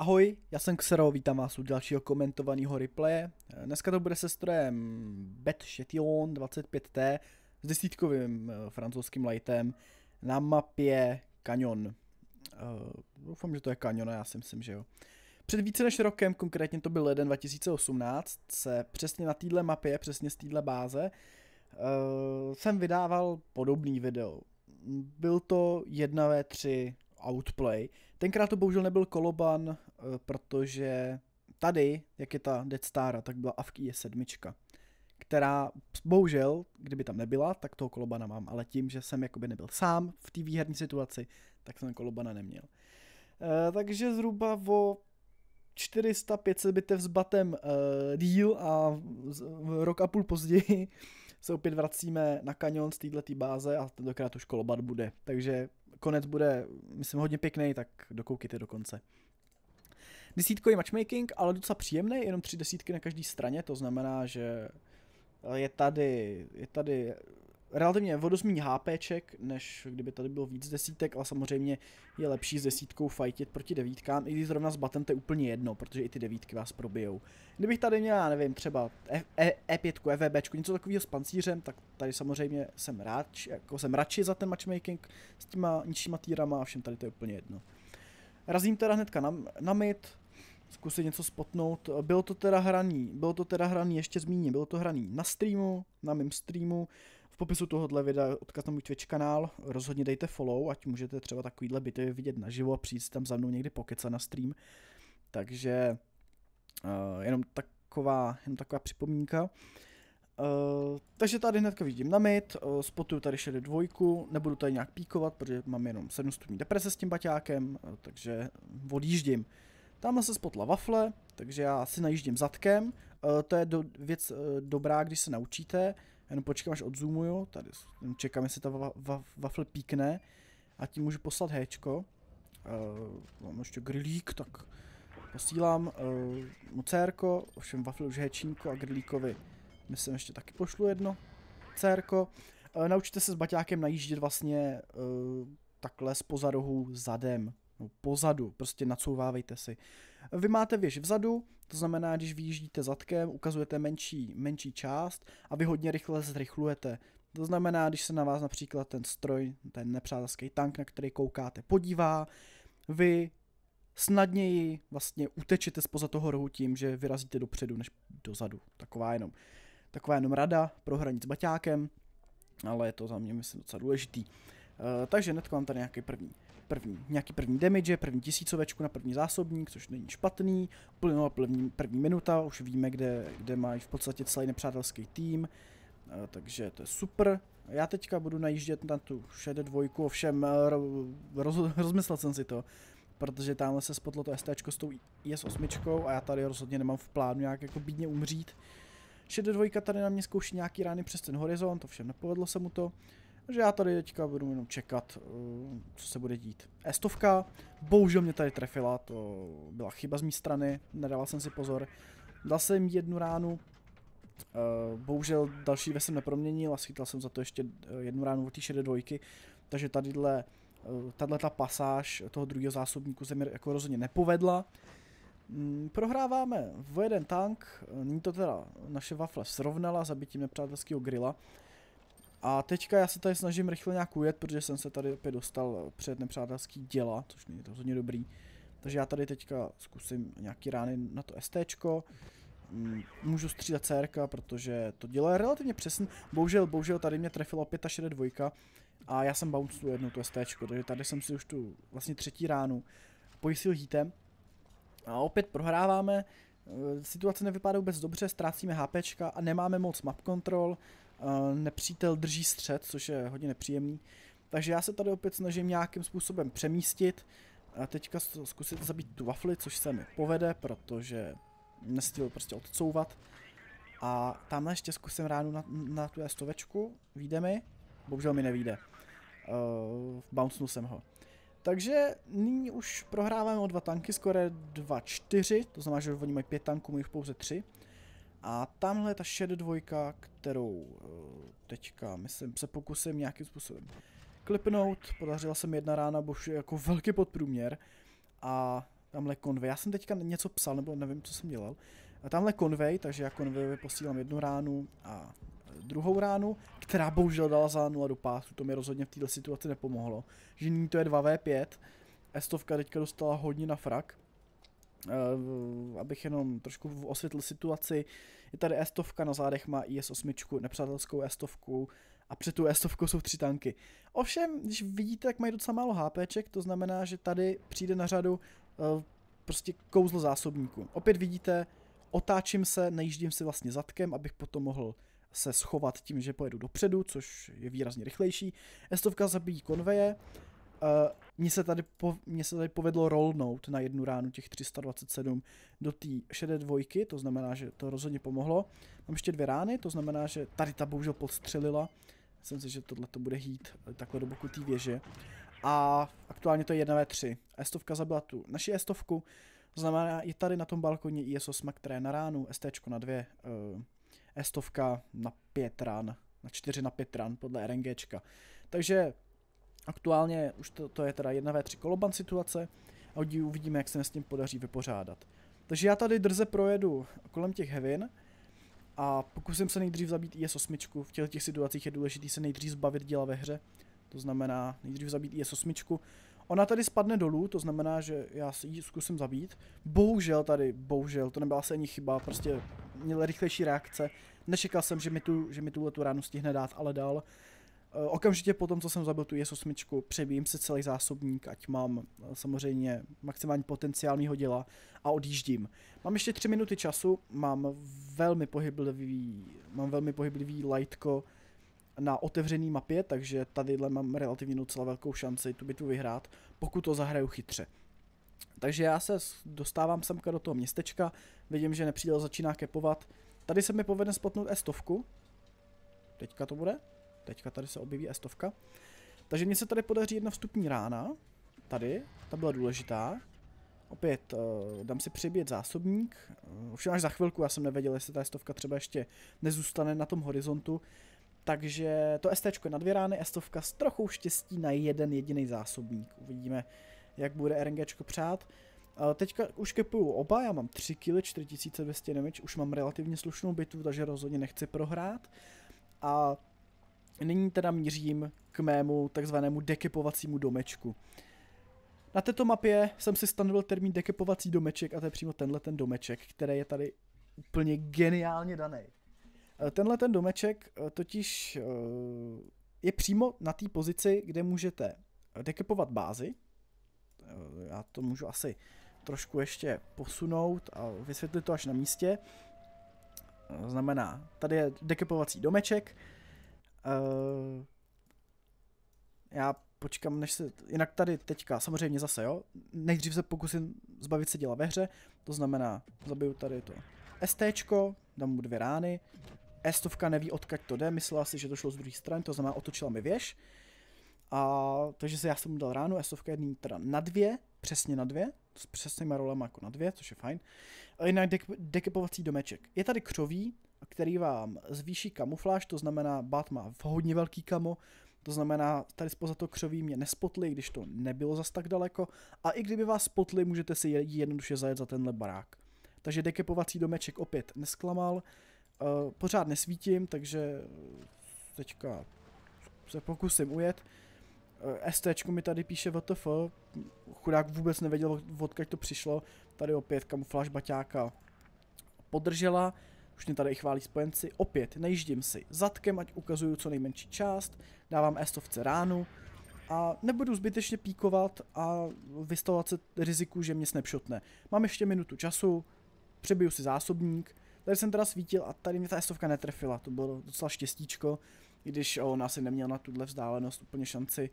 Ahoj, já jsem Xero, vítám vás u dalšího komentovaného replaye. Dneska to bude se strojem Bet 25T s desítkovým eh, francouzským lightem na mapě Canyon. Uh, doufám, že to je Canyon, já si myslím, že jo. Před více než rokem, konkrétně to byl leden 2018, se přesně na této mapě, přesně z této báze, uh, jsem vydával podobný video. Byl to 1v3 outplay. Tenkrát to bohužel nebyl Koloban, eh, protože tady, jak je ta Dead Star, tak byla Avky je sedmička, která bohužel, kdyby tam nebyla, tak toho Kolobana mám, ale tím, že jsem jakoby nebyl sám v té výherní situaci, tak jsem Kolobana neměl. E, takže zhruba o 400-500 bitev s batem e, eh, díl a z, rok a půl později se opět vracíme na kanion z této báze a tentokrát už kolobat bude. Takže konec bude, myslím, hodně pěkný, tak dokoukejte do konce. Desítkový matchmaking, ale docela příjemný, jenom tři desítky na každé straně, to znamená, že je tady, je tady relativně vodu smí HPček, než kdyby tady bylo víc desítek, ale samozřejmě je lepší s desítkou fightit proti devítkám, i když zrovna s batem to je úplně jedno, protože i ty devítky vás probijou. Kdybych tady měl, nevím, třeba e, e, e EVB, něco takového s pancířem, tak tady samozřejmě jsem rád, jako jsem radši za ten matchmaking s těma nižšíma týrama a všem tady to je úplně jedno. Razím teda hnedka na, na mid, zkusit něco spotnout. Bylo to teda hraní, bylo to teda hraní, ještě zmíním, bylo to hraní na streamu, na mém streamu, popisu tohohle videa odkaz na můj Twitch kanál, rozhodně dejte follow, ať můžete třeba takovýhle byty vidět naživo a přijít tam za mnou někdy pokecat na stream. Takže uh, jenom, taková, jenom taková připomínka. Uh, takže tady hnedka vidím mid, uh, spotuju tady šedé dvojku, nebudu tady nějak píkovat, protože mám jenom 7 stupňů deprese s tím baťákem, uh, takže odjíždím. Tamhle se spotla wafle, takže já si najíždím zadkem, uh, to je do, věc uh, dobrá, když se naučíte, Jenom počkám, až odzoomuju, tady čekám, jestli ta va va wafle píkne a tím můžu poslat héčko. Uh, eh, mám ještě grillík, tak posílám uh, eh, mu cérko, ovšem wafle už hečínko a grillíkovi myslím ještě taky pošlu jedno cérko. Uh, eh, naučte se s baťákem najíždět vlastně uh, takhle z pozadohu zadem, no, pozadu, prostě nacouvávejte si. Vy máte věž vzadu, to znamená, když vyjíždíte zadkem, ukazujete menší, menší část a vy hodně rychle zrychlujete. To znamená, když se na vás například ten stroj, ten nepřátelský tank, na který koukáte, podívá, vy snadněji vlastně utečete spoza toho rohu tím, že vyrazíte dopředu než dozadu. Taková jenom, taková jenom rada pro hranic s baťákem, ale je to za mě myslím docela důležitý. Uh, takže netko mám tady nějaký první první, nějaký první damage, první tisícovečku na první zásobník, což není špatný, Uplynula první, první minuta, už víme, kde, kde mají v podstatě celý nepřátelský tým, eh, takže to je super. Já teďka budu najíždět na tu šedé dvojku, ovšem eh, roz, rozmyslel jsem si to, protože tamhle se spotlo to ST s tou IS-8 a já tady rozhodně nemám v plánu nějak jako bídně umřít. Šedé dvojka tady na mě zkouší nějaký rány přes ten horizont, ovšem nepovedlo se mu to. Takže já tady teďka budu jenom čekat, eh, co se bude dít. Estovka, bohužel mě tady trefila, to byla chyba z mé strany, nedával jsem si pozor. Dal jsem jednu ránu, eh, bohužel další ve jsem neproměnil a schytal jsem za to ještě eh, jednu ránu od té šedé dvojky, takže tadyhle, tadyhle ta pasáž toho druhého zásobníku se mi jako rozhodně nepovedla. Mm, prohráváme o jeden tank, nyní to teda naše wafle srovnala zabitím nepřátelského grilla, a teďka já se tady snažím rychle nějak ujet, protože jsem se tady opět dostal před nepřátelský děla, což mi je hodně dobrý. Takže já tady teďka zkusím nějaký rány na to STčko. Mm, můžu střídat CRK, protože to dělo je relativně přesný. Bohužel, bohužel tady mě trefila 65 a já jsem bounce tu jednu tu STčko, takže tady jsem si už tu vlastně třetí ránu pojistil hitem. A opět prohráváme, e, situace nevypadá vůbec dobře, ztrácíme HPčka a nemáme moc map kontrol. Eh, nepřítel drží střed, což je hodně nepříjemný. Takže já se tady opět snažím nějakým způsobem přemístit. A teďka zkusit zabít tu wafli, což se mi povede, protože nestihl prostě odcouvat. A tamhle ještě zkusím ránu na, na tu stovečku, vyjde mi, bohužel mi nevíde. Uh, eh, bouncnul jsem ho. Takže nyní už prohráváme o dva tanky, skoro 2-4, to znamená, že oni mají pět tanků, my jich pouze tři. Uh, a tamhle je ta šed dvojka, kterou eh, teďka, myslím, se pokusím nějakým způsobem klipnout. Podařila se mi jedna rána, bož jako velký podprůměr. A tamhle konvej. Já jsem teďka něco psal, nebo nevím, co jsem dělal. A tamhle konvej, takže já konvej posílám jednu ránu a eh, druhou ránu, která bohužel dala za 0 do pásu, to mi rozhodně v této situaci nepomohlo. Že nyní to je 2v5, Estovka teďka dostala hodně na frak. Uh, abych jenom trošku osvětlil situaci, je tady s na zádech má IS-8, nepřátelskou s a před tu s jsou tři tanky. Ovšem, když vidíte, jak mají docela málo HPček, to znamená, že tady přijde na řadu uh, prostě kouzlo zásobníků. Opět vidíte, otáčím se, najíždím si vlastně zadkem, abych potom mohl se schovat tím, že pojedu dopředu, což je výrazně rychlejší. s zabíjí konveje, Eh, mně se, tady po, mně se tady povedlo rollnout na jednu ránu těch 327 do té šedé dvojky, to znamená, že to rozhodně pomohlo. Mám ještě dvě rány, to znamená, že tady ta bohužel podstřelila. Myslím si, že tohle to bude hít eh, takhle do boku té věže. A aktuálně to je 1 v 3. Estovka zabila tu naši estovku, to znamená, je tady na tom balkoně ISO smak, které na ránu, STčko na dvě, eh, estovka na pět ran, na čtyři na pět ran podle RNGčka. Takže Aktuálně už to, to je teda jedna ve tři koloban situace a uvidíme, jak se s tím podaří vypořádat. Takže já tady drze projedu kolem těch hevin a pokusím se nejdřív zabít IS-8. V těch, těch situacích je důležité se nejdřív zbavit díla ve hře, to znamená nejdřív zabít IS-8. Ona tady spadne dolů, to znamená, že já si ji zkusím zabít. Bohužel tady, bohužel, to nebyla se ani chyba, prostě měl rychlejší reakce. Nečekal jsem, že mi, tu, že mi tuhle tu ránu stihne dát, ale dal. Eh, okamžitě po tom, co jsem zabil tu IS-8, přebijím se celý zásobník, ať mám eh, samozřejmě maximální potenciál mýho děla a odjíždím. Mám ještě 3 minuty času, mám velmi pohyblivý, mám velmi pohyblivý lightko na otevřený mapě, takže tadyhle mám relativně docela velkou šanci tu bitvu vyhrát, pokud to zahraju chytře. Takže já se dostávám semka do toho městečka, vidím, že nepřítel začíná kepovat. Tady se mi povede spotnout estovku. Teďka to bude. Teďka tady se objeví estovka. Takže mně se tady podaří jedna vstupní rána. Tady, ta byla důležitá. Opět uh, dám si přibět zásobník. Uh, eh, ovšem až za chvilku, já jsem nevěděl, jestli ta estovka třeba ještě nezůstane na tom horizontu. Takže to ST je na dvě rány, estovka s trochou štěstí na jeden jediný zásobník. Uvidíme, jak bude RNG přát. Uh, teďka už kepuju oba, já mám 3 kg, 4200 damage, už mám relativně slušnou bitvu, takže rozhodně nechci prohrát. A Nyní teda mířím k mému takzvanému dekepovacímu domečku. Na této mapě jsem si stanovil termín dekepovací domeček a to je přímo tenhle ten domeček, který je tady úplně geniálně daný. Eh, tenhle ten domeček eh, totiž eh, je přímo na té pozici, kde můžete dekepovat bázi. Já to můžu asi trošku ještě posunout a vysvětlit to až na místě. Znamená, tady je dekepovací domeček, Uh, já počkám, než se, jinak tady teďka, samozřejmě zase, jo, nejdřív se pokusím zbavit se děla ve hře, to znamená, zabiju tady to STčko, dám mu dvě rány, Estovka neví, odkaď to jde, myslela si, že to šlo z druhé strany, to znamená, otočila mi věž, a takže se já jsem mu dal ránu, Estovka jedný teda na dvě, přesně na dvě, s přesnýma rolama jako na dvě, což je fajn. A jinak dek- dekepovací domeček. Je tady křový, který vám zvýší kamufláž, to znamená, Bat má hodně velký kamo, to znamená, tady spoza to křoví mě nespotli, když to nebylo zas tak daleko. A i kdyby vás spotli, můžete si jednoduše zajet za tenhle barák. Takže dekepovací domeček opět nesklamal. Eh, pořád nesvítím, takže teďka se pokusím ujet. Eh, STčku mi tady píše WTF, chudák vůbec nevěděl, odkud to přišlo, tady opět kamufláž baťáka podržela, už mě tady i chválí spojenci, opět nejíždím si zadkem, ať ukazuju co nejmenší část, dávám estovce ránu a nebudu zbytečně píkovat a vystavovat se riziku, že mě snapshotne. Mám ještě minutu času, přebiju si zásobník, tady jsem teda svítil a tady mě ta estovka netrefila, to bylo docela štěstíčko, i když on asi neměl na tuhle vzdálenost úplně šanci.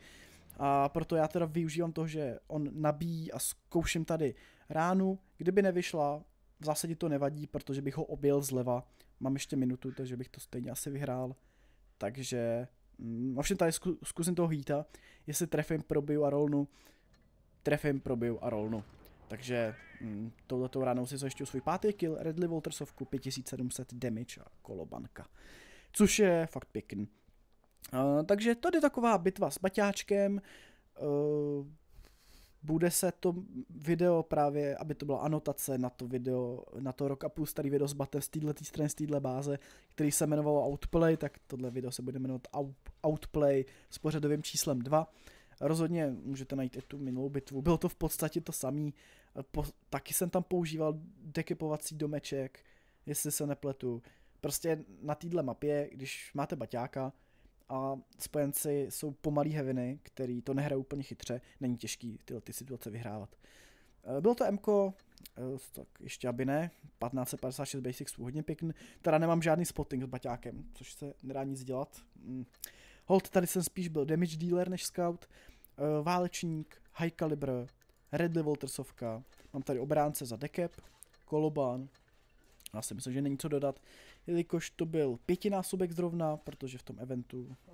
A proto já teda využívám to, že on nabíjí a zkouším tady ránu. Kdyby nevyšla, v zásadě to nevadí, protože bych ho objel zleva. Mám ještě minutu, takže bych to stejně asi vyhrál. Takže mm, ovšem tady zku, zkusím toho hýta. Jestli trefím, probiju a rolnu. Trefím, probiju a rolnu. Takže mm, touhletou ránou si zajišťuju svůj pátý kill, Redly Voltersovku 5700 damage a kolobanka což je fakt pěkný. Uh, takže tady taková bitva s baťáčkem, uh, bude se to video právě, aby to byla anotace na to video, na to rok a půl starý video s Batem z této strany, z této báze, který se jmenovalo Outplay, tak tohle video se bude jmenovat Outplay s pořadovým číslem 2. Rozhodně můžete najít i tu minulou bitvu. Bylo to v podstatě to samý. E, po, taky jsem tam používal dekypovací domeček, jestli se nepletu. Prostě na téhle mapě, když máte baťáka a spojenci jsou pomalí heviny, který to nehraje úplně chytře, není těžký tyhle ty situace vyhrávat. Eh, bylo to MK, eh, tak ještě aby ne, 1556 Basics, hodně pěkný, teda nemám žádný spotting s baťákem, což se nedá nic dělat. Mm. Hold, tady jsem spíš byl damage dealer než scout, eh, válečník, high caliber, Redley Voltersovka, mám tady obránce za decap, Koloban, já si myslím, že není co dodat, jelikož to byl pětinásobek zrovna, protože v tom eventu, eh,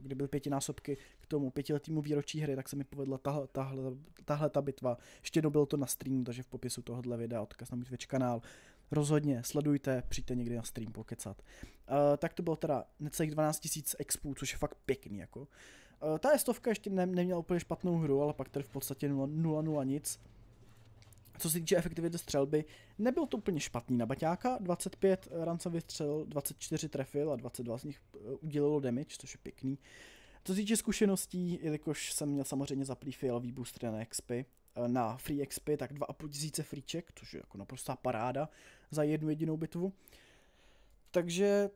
kdy byl pětinásobky k tomu pětiletému výročí hry, tak se mi povedla tahle, tahle, tahle ta bitva. Ještě jednou bylo to na streamu, takže v popisu tohohle videa odkaz na můj Twitch kanál. Rozhodně sledujte, přijďte někdy na stream pokecat. Eh, tak to bylo teda necelých 12 000 expů, což je fakt pěkný jako. Eh, ta estovka ještě ne, neměla úplně špatnou hru, ale pak tady v podstatě 0-0 nic. Co se týče efektivity střelby, nebyl to úplně špatný na baťáka, 25 ranca vystřelil, 24 trefil a 22 z nich eh, udělalo damage, což je pěkný. Co se týče zkušeností, jelikož jsem měl samozřejmě zaplý a booster na expy, eh, na free expy, tak 2,5 tisíce freeček, což je jako naprostá paráda za jednu jedinou bitvu. Takže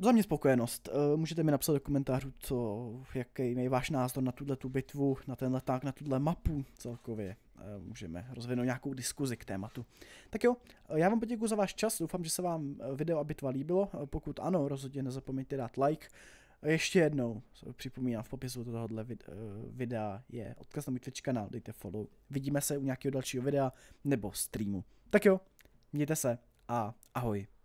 za mě spokojenost. Eh, můžete mi napsat do komentářů, co, jaký je váš názor na tuhle tu bitvu, na tenhle tank, na tuhle mapu celkově. Eh, můžeme rozvinout nějakou diskuzi k tématu. Tak jo, eh, já vám poděkuji za váš čas, doufám, že se vám eh, video a bitva líbilo, pokud ano, rozhodně nezapomeňte dát like, ještě jednou připomínám, v popisu tohohle videa je odkaz na můj Twitch kanál, dejte follow. Vidíme se u nějakého dalšího videa nebo streamu. Tak jo, mějte se a ahoj.